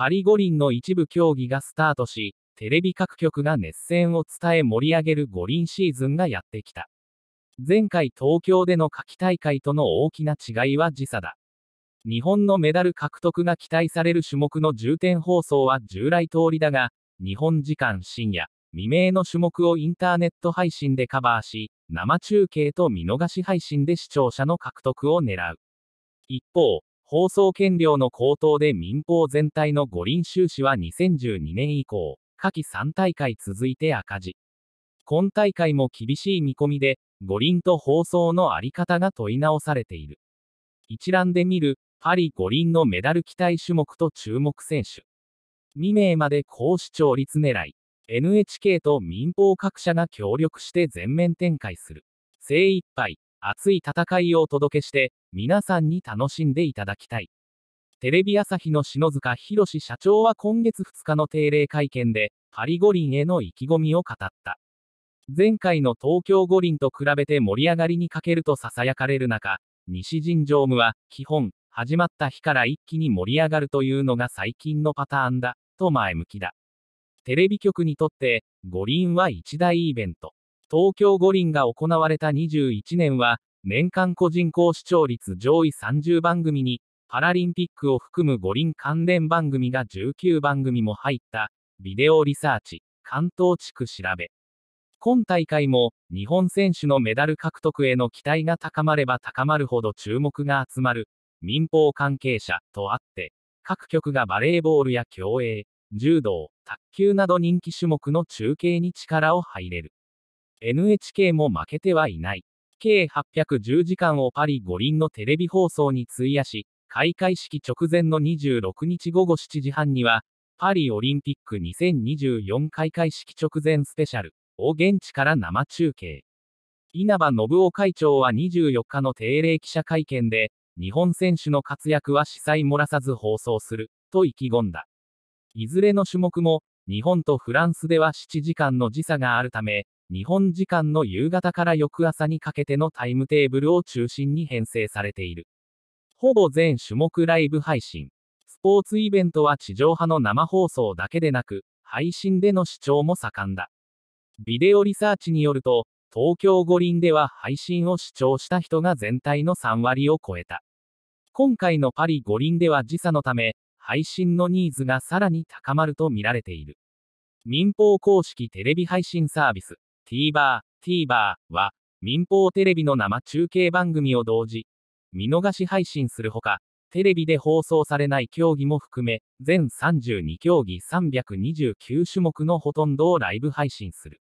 パリ五輪の一部競技がスタートし、テレビ各局が熱戦を伝え盛り上げる五輪シーズンがやってきた。前回東京での夏季大会との大きな違いは時差だ。日本のメダル獲得が期待される種目の重点放送は従来通りだが、日本時間深夜、未明の種目をインターネット配信でカバーし、生中継と見逃し配信で視聴者の獲得を狙う。一方、放送権料の高騰で民放全体の五輪収支は2012年以降、夏季3大会続いて赤字。今大会も厳しい見込みで、五輪と放送の在り方が問い直されている。一覧で見る、パリ五輪のメダル期待種目と注目選手。未明まで高視聴率狙い。NHK と民放各社が協力して全面展開する。精一杯、熱い戦いをお届けして、皆さんに楽しんでいただきたい。テレビ朝日の篠塚博社長は今月2日の定例会見で、パリ五輪への意気込みを語った。前回の東京五輪と比べて盛り上がりに欠けると囁かれる中、西陣常務は、基本、始まった日から一気に盛り上がるというのが最近のパターンだ、と前向きだ。テレビ局にとって、五輪は一大イベント。東京五輪が行われた21年は、年間個人高視聴率上位30番組に、パラリンピックを含む五輪関連番組が19番組も入った、ビデオリサーチ、関東地区調べ。今大会も、日本選手のメダル獲得への期待が高まれば高まるほど注目が集まる、民放関係者とあって、各局がバレーボールや競泳、柔道、卓球など人気種目の中継に力を入れる。NHK も負けてはいない。計810時間をパリ五輪のテレビ放送に費やし、開会式直前の26日午後7時半には、パリオリンピック2024開会式直前スペシャルを現地から生中継。稲葉信夫会長は24日の定例記者会見で、日本選手の活躍は司祭漏らさず放送する、と意気込んだ。いずれの種目も、日本とフランスでは7時間の時差があるため、日本時間の夕方から翌朝にかけてのタイムテーブルを中心に編成されている。ほぼ全種目ライブ配信。スポーツイベントは地上波の生放送だけでなく、配信での視聴も盛んだ。ビデオリサーチによると、東京五輪では配信を視聴した人が全体の3割を超えた。今回のパリ五輪では時差のため、配信のニーズがさらに高まると見られている。民放公式テレビ配信サービス、TVer、TVer は民放テレビの生中継番組を同時、見逃し配信するほか、テレビで放送されない競技も含め、全32競技329種目のほとんどをライブ配信する。